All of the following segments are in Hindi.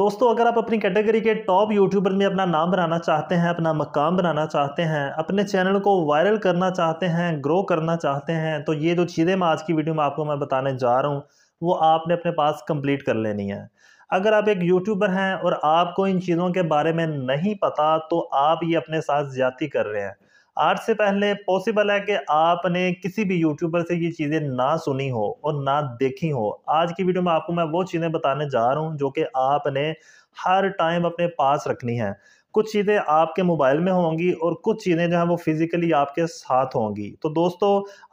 दोस्तों अगर आप अपनी कैटेगरी के टॉप यूट्यूबर में अपना नाम बनाना चाहते हैं अपना मकाम बनाना चाहते हैं अपने चैनल को वायरल करना चाहते हैं ग्रो करना चाहते हैं तो ये जो चीज़ें मैं आज की वीडियो में आपको मैं बताने जा रहा हूँ वो आपने अपने पास कंप्लीट कर लेनी है अगर आप एक यूट्यूबर हैं और आपको इन चीज़ों के बारे में नहीं पता तो आप ये अपने साथ ज्यादा कर रहे हैं आज से पहले पॉसिबल है कि आपने किसी भी यूट्यूबर से ये चीज़ें ना सुनी हो और ना देखी हो आज की वीडियो में आपको मैं वो चीज़ें बताने जा रहा हूँ जो कि आपने हर टाइम अपने पास रखनी है कुछ चीज़ें आपके मोबाइल में होंगी और कुछ चीज़ें जो हैं वो फिज़िकली आपके साथ होंगी तो दोस्तों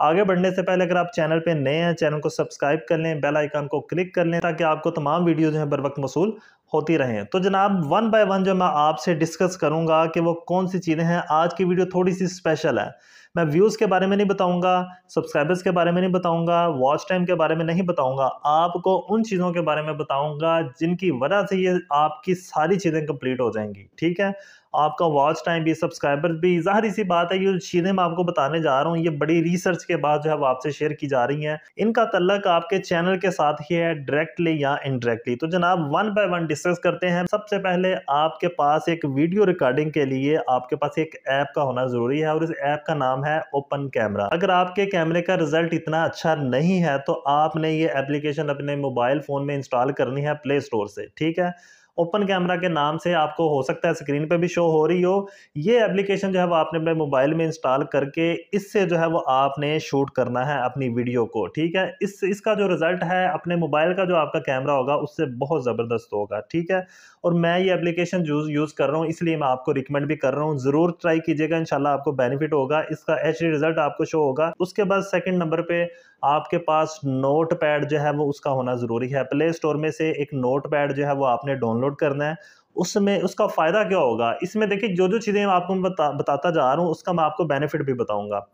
आगे बढ़ने से पहले अगर आप चैनल पर नए हैं चैनल को सब्सक्राइब कर लें बेल आइकन को क्लिक कर लें ताकि आपको तमाम वीडियो जो है बर वक्त मसूल होती रहें तो जनाब वन बाय वन जो मैं आपसे डिस्कस करूंगा कि वो कौन सी चीज़ें हैं आज की वीडियो थोड़ी सी स्पेशल है मैं व्यूज़ के बारे में नहीं बताऊंगा सब्सक्राइबर्स के बारे में नहीं बताऊंगा वॉच टाइम के बारे में नहीं बताऊंगा आपको उन चीज़ों के बारे में बताऊंगा जिनकी वजह से ये आपकी सारी चीज़ें कंप्लीट हो जाएंगी ठीक है आपका वॉच टाइम भी सब्सक्राइबर भी जाहिर सी बात है ये चीज़ें मैं आपको बताने जा रहा हूँ ये बड़ी रिसर्च के बाद जो है आपसे शेयर की जा रही हैं इनका तल्लक आपके चैनल के साथ ही है डायरेक्टली या इनडायरेक्टली तो जनाब वन बाय वन डिस्कस करते हैं सबसे पहले आपके पास एक वीडियो रिकॉर्डिंग के लिए आपके पास एक ऐप का होना ज़रूरी है और इस ऐप का नाम है ओपन कैमरा अगर आपके कैमरे का रिजल्ट इतना अच्छा नहीं है तो आपने ये एप्लीकेशन अपने मोबाइल फ़ोन में इंस्टॉल करनी है प्ले स्टोर से ठीक है ओपन कैमरा के नाम से आपको हो सकता है स्क्रीन पे भी शो हो रही हो ये एप्लीकेशन जो है वो आपने अपने मोबाइल में इंस्टॉल करके इससे जो है वो आपने शूट करना है अपनी वीडियो को ठीक है इस इसका जो रिज़ल्ट है अपने मोबाइल का जो आपका कैमरा होगा उससे बहुत ज़बरदस्त होगा ठीक है और मैं ये एप्लीकेशन यूज़ यूज़ कर रहा हूँ इसलिए मैं आपको रिकमेंड भी कर रहा हूँ ज़रूर ट्राई कीजिएगा इन आपको बेनिफिट होगा इसका एच रिज़ल्ट आपको शो होगा उसके बाद सेकेंड नंबर पर आपके पास नोट पैड जो है वो उसका होना ज़रूरी है प्ले स्टोर में से एक नोट पैड जो है वो आपने डाउनलोड करना है उसमें उसका फ़ायदा क्या होगा इसमें देखिए जो जो चीज़ें आपको बता बताता जा रहा हूँ उसका मैं आपको बेनिफिट भी बताऊँगा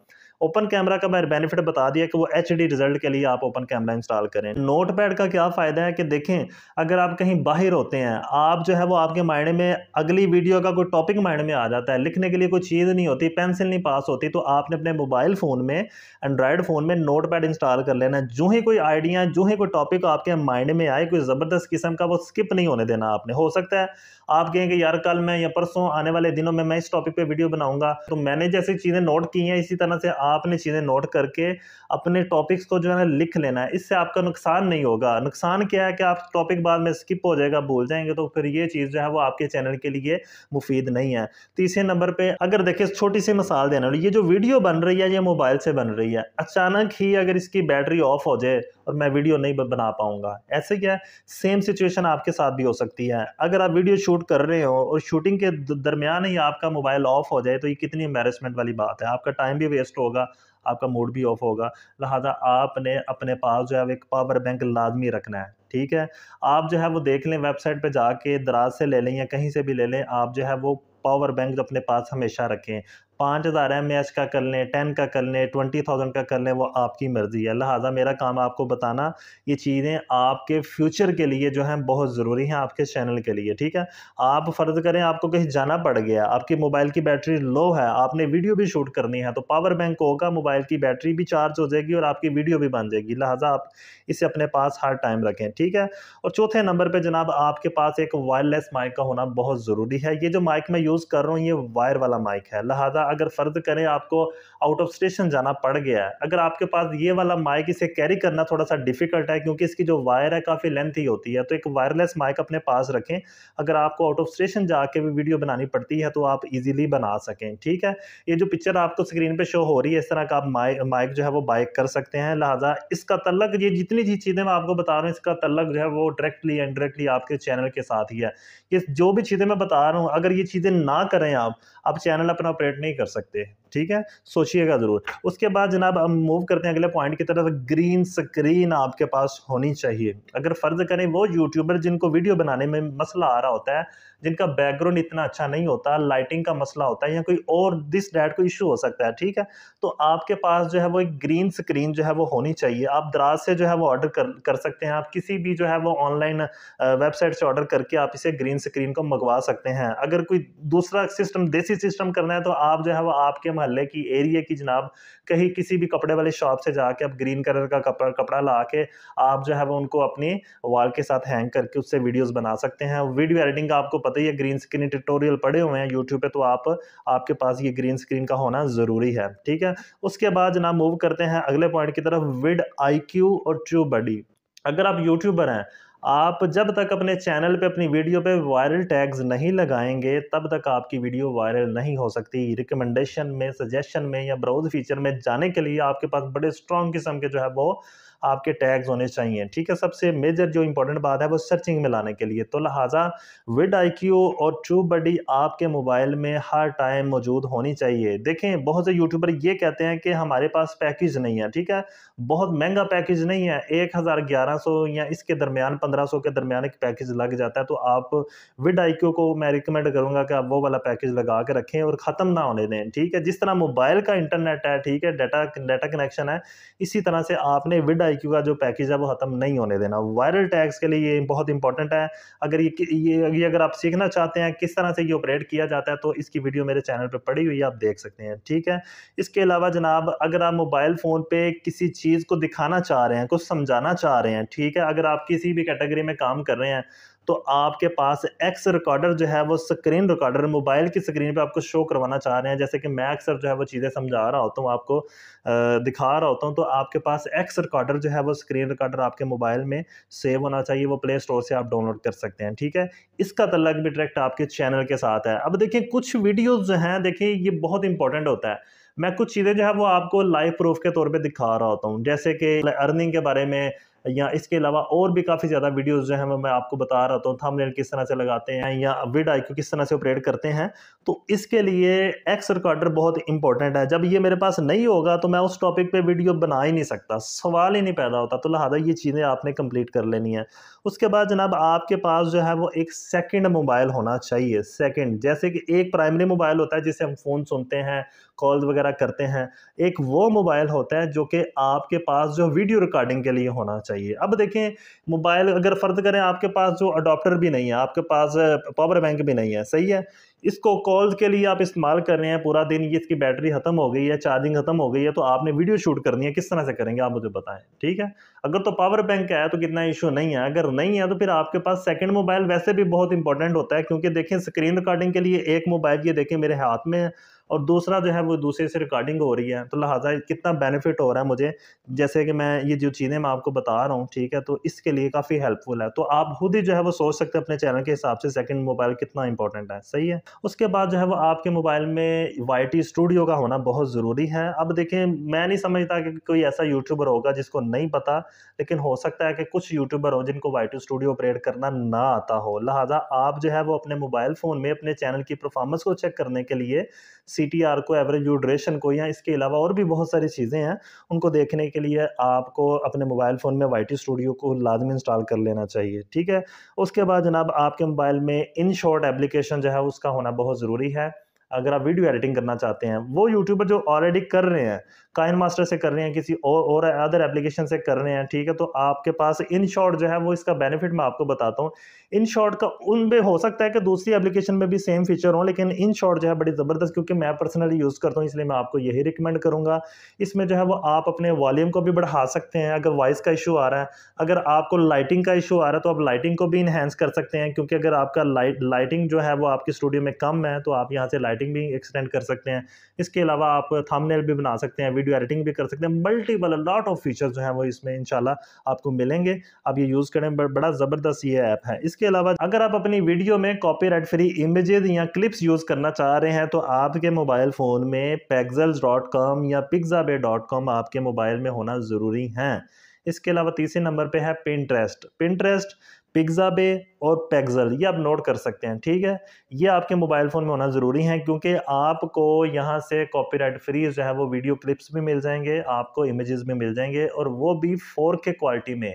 ओपन कैमरा का मैंने बेनिफिट बता दिया कि वो एच रिजल्ट के लिए आप ओपन कैमरा इंस्टॉल करें नोट का क्या फ़ायदा है कि देखें अगर आप कहीं बाहर होते हैं आप जो है वो आपके मायने में अगली वीडियो का कोई टॉपिक माइंड में आ जाता है लिखने के लिए कोई चीज़ नहीं होती पेंसिल नहीं पास होती तो आपने अपने मोबाइल फ़ोन में एंड्रॉयड फ़ोन में नोट इंस्टॉल कर लेना जो ही कोई आइडिया जो ही कोई टॉपिक आपके माइंड में आए कोई ज़बरदस्त किस्म का वो स्किप नहीं होने देना आपने हो सकता है आप कहें कि यार कल मैं या परसों आने वाले दिनों में मैं इस टॉपिक पर वीडियो बनाऊंगा तो मैंने जैसी चीज़ें नोट की हैं इसी तरह से आपने चीज़ें नोट करके अपने टॉपिक्स को जो है ना लिख लेना है इससे आपका नुकसान नहीं होगा नुकसान क्या है कि आप टॉपिक बाद में स्किप हो जाएगा भूल जाएंगे तो फिर ये चीज़ जो है वो आपके चैनल के लिए मुफीद नहीं है तीसरे नंबर पर अगर देखिए छोटी सी मिसाल देना ये जो वीडियो बन रही है ये मोबाइल से बन रही है अचानक ही अगर इसकी बैटरी ऑफ हो जाए और मैं वीडियो नहीं बना पाऊंगा ऐसे क्या है सेम सिचुएशन आपके साथ भी हो सकती है अगर आप वीडियो शूट कर रहे हो और शूटिंग के दरमियान ही आपका मोबाइल ऑफ हो जाए तो ये कितनी एम्बेरसमेंट वाली बात है आपका टाइम भी वेस्ट होगा आपका मूड भी ऑफ होगा लिहाजा आपने अपने पास जो है एक पावर बैंक लाजमी रखना है ठीक है आप जो है वो देख लें वेबसाइट पर जाके दराज से ले लें या कहीं से भी ले लें आप जो है वो पावर बैंक अपने पास हमेशा रखें पाँच हज़ार एम एच का कर लें टेन का कर लें ट्वेंटी थाउजेंड का कर लें वो आपकी मर्ज़ी है लिहाजा मेरा काम आपको बताना ये चीज़ें आपके फ्यूचर के लिए जो हैं बहुत ज़रूरी हैं आपके चैनल के लिए ठीक है आप फ़र्ज़ करें आपको कहीं जाना पड़ गया आपकी मोबाइल की बैटरी लो है आपने वीडियो भी शूट करनी है तो पावर बैंक होगा मोबाइल की बैटरी भी चार्ज हो जाएगी और आपकी वीडियो भी बन जाएगी लिहाजा आप इसे अपने पास हर टाइम रखें ठीक है और चौथे नंबर पर जनाब आपके पास एक वायरलेस माइक का होना बहुत ज़रूरी है ये जो माइक मैं यूज़ कर रहा हूँ ये वायर वाला माइक है लिहाजा अगर फ़र्ज़ करें आपको आउट ऑफ स्टेशन जाना पड़ गया है अगर आपके पास ये वाला माइक इसे कैरी करना थोड़ा सा डिफ़िकल्ट है क्योंकि इसकी जो वायर है काफ़ी ही होती है तो एक वायरलेस माइक अपने पास रखें अगर आपको आउट ऑफ स्टेशन जाके भी वीडियो बनानी पड़ती है तो आप ईजिली बना सकें ठीक है ये जो पिक्चर आपको स्क्रीन पर शो हो रही है इस तरह का आप माइक जो है वो बाइक कर सकते हैं लिहाजा इसका तलक ये जितनी जी चीज़ें मैं आपको बता रहा हूँ इसका तलक जो है वो डायरेक्टली इनडायरेक्टली आपके चैनल के साथ ही है ये जो भी चीज़ें मैं बता रहा हूँ अगर ये चीज़ें ना करें आप आप चैनल अपना ऑपरेट नहीं नहीं कर सकते ठीक है सोचिएगा ज़रूर उसके बाद जनाब हम मूव करते हैं अगले पॉइंट की तरफ ग्रीन स्क्रीन आपके पास होनी चाहिए अगर फ़र्ज़ करें वो यूट्यूबर जिनको वीडियो बनाने में मसला आ रहा होता है जिनका बैकग्राउंड इतना अच्छा नहीं होता लाइटिंग का मसला होता है या कोई और दिस डैट को इशू हो सकता है ठीक है तो आपके पास जो है वो एक ग्रीन स्क्रीन जो है वो होनी चाहिए आप दराज से जो है वो ऑर्डर कर कर सकते हैं आप किसी भी जो है वो ऑनलाइन वेबसाइट से ऑर्डर करके आप इसे ग्रीन स्क्रीन को मंगवा सकते हैं अगर कोई दूसरा सिस्टम देसी सिस्टम करना है तो आप जो है वो आपके महल्ले की एरिया की जनाब कहीं किसी भी कपड़े वाले शॉप से जाके आप ग्रीन कलर का कपड़ा कपड़ा ला के आप जो है वो उनको अपनी वॉल के साथ हैंग करके उससे वीडियोस बना सकते हैं वीडियो एडिटिंग का आपको पता ही है ग्रीन स्क्रीन ट्यूटोरियल पड़े हुए हैं यूट्यूब पे तो आप आपके पास ये ग्रीन स्क्रीन का होना ज़रूरी है ठीक है उसके बाद जनाब मूव करते हैं अगले पॉइंट की तरफ विड आई और ट्यूब बडी अगर आप यूट्यूबर हैं आप जब तक अपने चैनल पे अपनी वीडियो पे वायरल टैग्स नहीं लगाएंगे तब तक आपकी वीडियो वायरल नहीं हो सकती रिकमेंडेशन में सजेशन में या ब्राउज फीचर में जाने के लिए आपके पास बड़े स्ट्रॉन्ग किस्म के जो है वो आपके टैग्स होने चाहिए ठीक है सबसे मेजर जो इंपॉर्टेंट बात है वो सर्चिंग में लाने के लिए तो लिहाजा विड आई और ट्रू बडी आपके मोबाइल में हर टाइम मौजूद होनी चाहिए देखें बहुत से यूट्यूबर ये कहते हैं कि हमारे पास पैकेज नहीं है ठीक है बहुत महंगा पैकेज नहीं है एक हज़ार ग्यारह सौ या इसके दरमियान पंद्रह सौ के दरमियान एक पैकेज लग जाता है तो आप विड आई को मैं रिकमेंड करूँगा कि आप वो वाला पैकेज लगा के रखें और ख़त्म ना होने दें ठीक है जिस तरह मोबाइल का इंटरनेट है ठीक है डाटा डाटा कनेक्शन है इसी तरह से आपने विड आई आई का जो पैकेज है वो ख़त्म नहीं होने देना वायरल टैग्स के लिए ये बहुत इंपॉर्टेंट है अगर ये ये ये अगर आप सीखना चाहते हैं किस तरह से ये ऑपरेट किया जाता है तो इसकी वीडियो मेरे चैनल पर पड़ी हुई है आप देख सकते हैं ठीक है इसके अलावा जनाब अगर आप मोबाइल फ़ोन पर किसी चीज़ को दिखाना चाह रहे हैं कुछ समझाना चाह रहे हैं ठीक है अगर आप किसी भी कैटेगरी में काम कर रहे हैं तो आपके पास एक्स रिकॉर्डर जो है वो स्क्रीन रिकॉर्डर मोबाइल की स्क्रीन पे आपको शो करवाना चाह रहे हैं जैसे कि मैं अक्सर जो है वो चीज़ें समझा रहा होता हूँ आपको दिखा रहा होता हूँ तो आपके पास एक्स रिकॉर्डर जो है वो स्क्रीन रिकॉर्डर आपके मोबाइल में सेव होना चाहिए वो प्ले स्टोर से आप डाउनलोड कर सकते हैं ठीक है इसका तलग भी डायरेक्ट आपके चैनल के साथ है अब देखिए कुछ वीडियोज़ जो हैं देखिए ये बहुत इंपॉर्टेंट होता है मैं कुछ चीज़ें जो है वो आपको लाइव प्रूफ के तौर पे दिखा रहा होता हूँ जैसे कि अर्निंग के बारे में या इसके अलावा और भी काफ़ी ज़्यादा वीडियोज़ जो है मैं आपको बता रहा था थंबनेल किस तरह से लगाते हैं या विड आई किस तरह से ऑपरेट करते हैं तो इसके लिए एक्स रिकॉर्डर बहुत इंपॉर्टेंट है जब ये मेरे पास नहीं होगा तो मैं उस टॉपिक पर वीडियो बना ही नहीं सकता सवाल ही नहीं पैदा होता तो लिहाजा ये चीज़ें आपने कम्प्लीट कर लेनी है उसके बाद जनाब आपके पास जो है वो एक सेकेंड मोबाइल होना चाहिए सेकेंड जैसे कि एक प्राइमरी मोबाइल होता है जिसे हम फ़ोन सुनते हैं कॉल वगैरह करते हैं एक वो मोबाइल होता है जो कि आपके पास जो वीडियो रिकॉर्डिंग के लिए होना चाहिए अब देखें मोबाइल अगर फ़र्ज़ करें आपके पास जो अडोप्टर भी नहीं है आपके पास पावर बैंक भी नहीं है सही है इसको कॉल के लिए आप इस्तेमाल कर रहे हैं पूरा दिन ये इसकी बैटरी ख़त्म हो गई है चार्जिंग ख़त्म हो गई है तो आपने वीडियो शूट करनी है किस तरह से करेंगे आप मुझे बताएं ठीक है अगर तो पावर बैंक है तो कितना इशू नहीं है अगर नहीं है तो फिर आपके पास सेकंड मोबाइल वैसे भी बहुत इंपॉर्टेंट होता है क्योंकि देखें स्क्रीन रिकॉर्डिंग के लिए एक मोबाइल ये देखें मेरे हाथ में है और दूसरा जो है वो दूसरे से रिकॉर्डिंग हो रही है तो लिहाजा कितना बेनिफिट हो रहा है मुझे जैसे कि मैं ये जो चीज़ें मैं आपको बता रहा हूँ ठीक है तो इसके लिए काफ़ी हेल्पफुल है तो आप खुद ही जो है वो सोच सकते हैं अपने चैनल के हिसाब से सेकेंड मोबाइल कितना इंपॉर्टेंट है सही है उसके बाद जो है वो आपके मोबाइल में वाई स्टूडियो का होना बहुत ज़रूरी है अब देखें मैं नहीं समझता कि कोई ऐसा यूट्यूबर होगा जिसको नहीं पता लेकिन हो सकता है कि कुछ यूट्यूबर हो जिनको वाई स्टूडियो ऑपरेट करना ना आता हो लिहाजा आप जो है वो अपने मोबाइल फ़ोन में अपने चैनल की परफॉर्मेंस को चेक करने के लिए सी टी आर को एवरेज यू ड्यूरेशन को या इसके अलावा और भी बहुत सारी चीज़ें हैं उनको देखने के लिए आपको अपने मोबाइल फ़ोन में वाई टी स्टूडियो को लाजमी इंस्टॉल कर लेना चाहिए ठीक है उसके बाद जनाब आपके मोबाइल में इन शॉर्ट एप्लीकेशन जो है उसका होना बहुत ज़रूरी है अगर आप वीडियो एडिटिंग करना चाहते हैं वो यूट्यूबर जो ऑलरेडी कर रहे हैं काइन मास्टर से कर रहे हैं किसी और और अदर एप्लीकेशन से कर रहे हैं ठीक है तो आपके पास इन शॉर्ट जो है वो इसका बेनिफिट मैं आपको बताता हूँ इन शॉर्ट का उन पर हो सकता है कि दूसरी एप्लीकेशन में भी सेम फीचर हो लेकिन इन शॉट जो है बड़ी ज़बरदस्त क्योंकि मैं पर्सनली यूज़ करता हूँ इसलिए मैं आपको यही रिकमेंड करूँगा इसमें जो है वो आप अपने वॉल्यूम को भी बढ़ा सकते हैं अगर वॉइस का इशू आ रहा है अगर आपको लाइटिंग का इशू आ रहा है तो आप लाइटिंग को भी इन्हेंस कर सकते हैं क्योंकि अगर आपका लाइट लाइटिंग जो है वो आपके स्टूडियो में कम है तो आप यहाँ से लाइट राइटिंग भी एक्सटेंड कर सकते हैं इसके अलावा आप थंबनेल भी बना सकते हैं वीडियो एडिटिंग भी कर सकते हैं मल्टीपल लॉट ऑफ फीचर्स जो हैं वो इसमें इंशाल्लाह आपको मिलेंगे आप ये यूज़ करें बड़ा ज़बरदस्त ये ऐप है इसके अलावा अगर आप अपनी वीडियो में कॉपी फ्री इमेजेज या क्लिप्स यूज़ करना चाह रहे हैं तो आपके मोबाइल फ़ोन में पेगजल्स या पिग्जाबे आपके मोबाइल में होना ज़रूरी है इसके अलावा तीसरे नंबर पे है पिंटरेस्ट पिंटरेस्ट पिग्जा बे और पेग्जल ये आप नोट कर सकते हैं ठीक है ये आपके मोबाइल फ़ोन में होना ज़रूरी है क्योंकि आपको यहाँ से कॉपीराइट फ्री जो है वो वीडियो क्लिप्स भी मिल जाएंगे आपको इमेजेस भी मिल जाएंगे और वो भी फोर के क्वालिटी में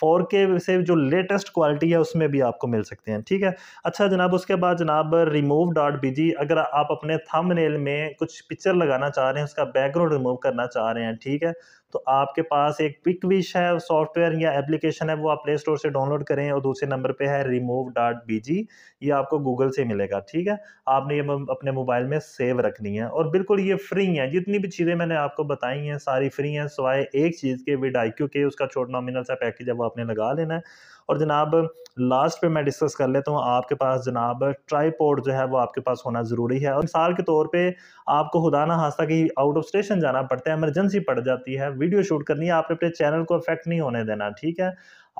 फोर के से जो लेटेस्ट क्वालिटी है उसमें भी आपको मिल सकते हैं ठीक है अच्छा जनाब उसके बाद जनाब रिमूव डॉट बी अगर आप अपने थम में कुछ पिक्चर लगाना चाह रहे हैं उसका बैकग्राउंड रिमूव करना चाह रहे हैं ठीक है तो आपके पास एक पिक विश है सॉफ्टवेयर या एप्लीकेशन है वो आप प्ले स्टोर से डाउनलोड करें और दूसरे नंबर पे है रिमूव डॉट बी जी ये आपको गूगल से मिलेगा ठीक है आपने ये अपने मोबाइल में सेव रखनी है और बिल्कुल ये फ्री है जितनी भी चीज़ें मैंने आपको बताई हैं सारी फ्री हैं सवाए एक चीज़ के विड आई के उसका छोट नॉमिनल सा पैकेज है वो आपने लगा लेना है और जनाब लास्ट पे मैं डिस्कस कर लेता हूँ आपके पास जनाब ट्राईपोर्ड जो है वो आपके पास होना ज़रूरी है और मिसाल के तौर पर आपको खुदा ना हादसा की आउट ऑफ स्टेशन जाना पड़ता है एमरजेंसी पड़ जाती है वीडियो शूट करनी है आपने अपने चैनल को अफेक्ट नहीं होने देना ठीक है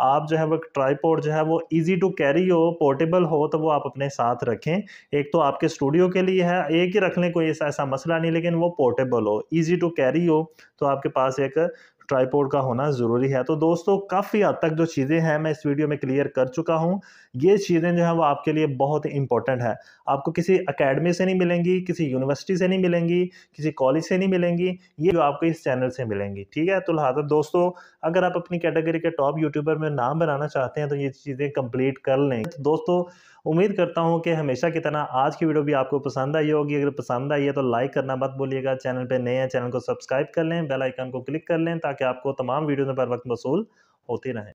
आप जो है वो ट्राईपोर्ट जो है वो इजी टू कैरी हो पोर्टेबल हो तो वो आप अपने साथ रखें एक तो आपके स्टूडियो के लिए है एक ही रख लें कोई ऐसा ऐसा मसला नहीं लेकिन वो पोर्टेबल हो इजी टू कैरी हो तो आपके पास एक ट्राईपोर्ड का होना ज़रूरी है तो दोस्तों काफ़ी हद तक जो चीज़ें हैं मैं इस वीडियो में क्लियर कर चुका हूँ ये चीज़ें जो हैं वो आपके लिए बहुत इंपॉर्टेंट है आपको किसी अकेडमी से नहीं मिलेंगी किसी यूनिवर्सिटी से नहीं मिलेंगी किसी कॉलेज से नहीं मिलेंगी ये जो आपको इस चैनल से मिलेंगी ठीक है तो लिहाजा दोस्तों अगर आप अपनी कैटेगरी के टॉप यूट्यूबर में नाम बनाना चाहते हैं तो ये चीज़ें कम्प्लीट कर लें तो दोस्तों उम्मीद करता हूँ कि हमेशा की तरह आज की वीडियो भी आपको पसंद आई होगी अगर पसंद आई है तो लाइक करना मत बोलिएगा चैनल पर नए हैं चैनल को सब्सक्राइब कर लें बेलाइकन को क्लिक कर लें ताकि ताकि आपको तमाम वीडियो में पर वक्त मसूल होते रहें